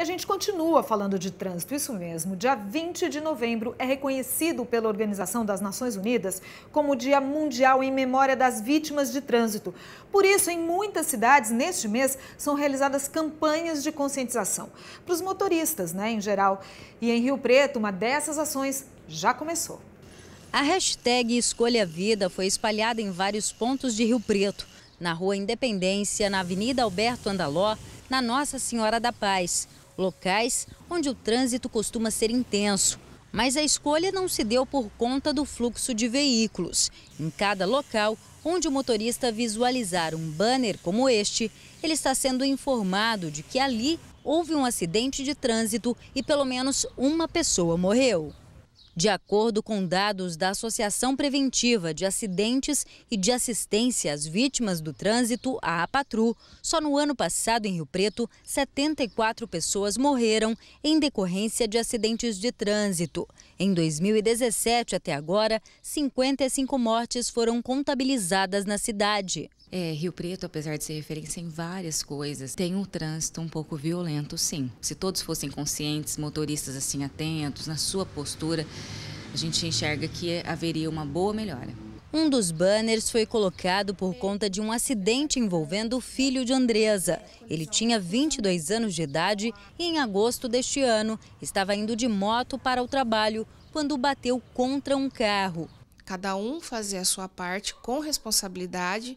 E a gente continua falando de trânsito, isso mesmo. Dia 20 de novembro é reconhecido pela Organização das Nações Unidas como Dia Mundial em Memória das Vítimas de Trânsito. Por isso, em muitas cidades, neste mês, são realizadas campanhas de conscientização para os motoristas, né, em geral. E em Rio Preto, uma dessas ações já começou. A hashtag Escolha Vida foi espalhada em vários pontos de Rio Preto, na Rua Independência, na Avenida Alberto Andaló, na Nossa Senhora da Paz, locais onde o trânsito costuma ser intenso. Mas a escolha não se deu por conta do fluxo de veículos. Em cada local onde o motorista visualizar um banner como este, ele está sendo informado de que ali houve um acidente de trânsito e pelo menos uma pessoa morreu. De acordo com dados da Associação Preventiva de Acidentes e de Assistência às Vítimas do Trânsito, a APATRU, só no ano passado em Rio Preto, 74 pessoas morreram em decorrência de acidentes de trânsito. Em 2017 até agora, 55 mortes foram contabilizadas na cidade. É, Rio Preto, apesar de ser referência em várias coisas, tem um trânsito um pouco violento, sim. Se todos fossem conscientes, motoristas assim atentos, na sua postura, a gente enxerga que haveria uma boa melhora. Um dos banners foi colocado por conta de um acidente envolvendo o filho de Andresa. Ele tinha 22 anos de idade e, em agosto deste ano, estava indo de moto para o trabalho quando bateu contra um carro. Cada um fazer a sua parte com responsabilidade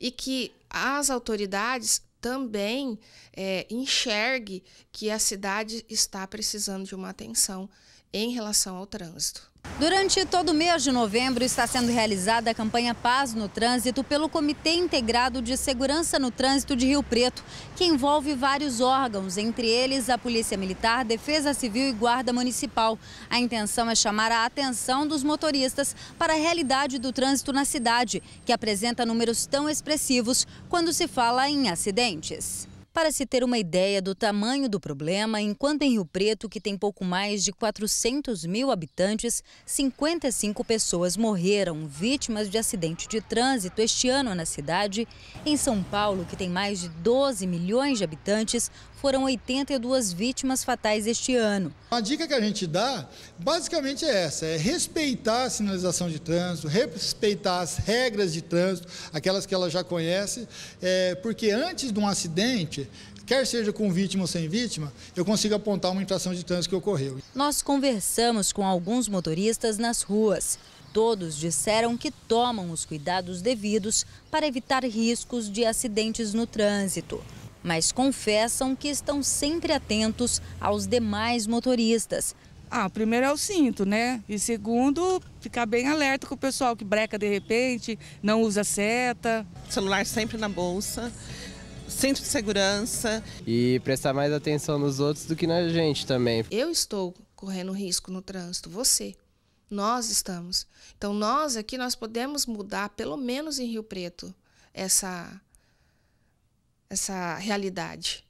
e que as autoridades também é, enxergue que a cidade está precisando de uma atenção em relação ao trânsito. Durante todo o mês de novembro está sendo realizada a campanha Paz no Trânsito pelo Comitê Integrado de Segurança no Trânsito de Rio Preto, que envolve vários órgãos, entre eles a Polícia Militar, Defesa Civil e Guarda Municipal. A intenção é chamar a atenção dos motoristas para a realidade do trânsito na cidade, que apresenta números tão expressivos quando se fala em acidentes. Para se ter uma ideia do tamanho do problema, enquanto em Rio Preto, que tem pouco mais de 400 mil habitantes, 55 pessoas morreram vítimas de acidente de trânsito este ano na cidade. Em São Paulo, que tem mais de 12 milhões de habitantes, foram 82 vítimas fatais este ano. A dica que a gente dá, basicamente é essa, é respeitar a sinalização de trânsito, respeitar as regras de trânsito, aquelas que ela já conhece, é, porque antes de um acidente, quer seja com vítima ou sem vítima, eu consigo apontar uma infração de trânsito que ocorreu. Nós conversamos com alguns motoristas nas ruas. Todos disseram que tomam os cuidados devidos para evitar riscos de acidentes no trânsito, mas confessam que estão sempre atentos aos demais motoristas. Ah, primeiro é o cinto, né? E segundo, ficar bem alerta com o pessoal que breca de repente, não usa seta. O celular sempre na bolsa centro de segurança. E prestar mais atenção nos outros do que na gente também. Eu estou correndo risco no trânsito, você. Nós estamos. Então nós aqui nós podemos mudar, pelo menos em Rio Preto, essa essa realidade.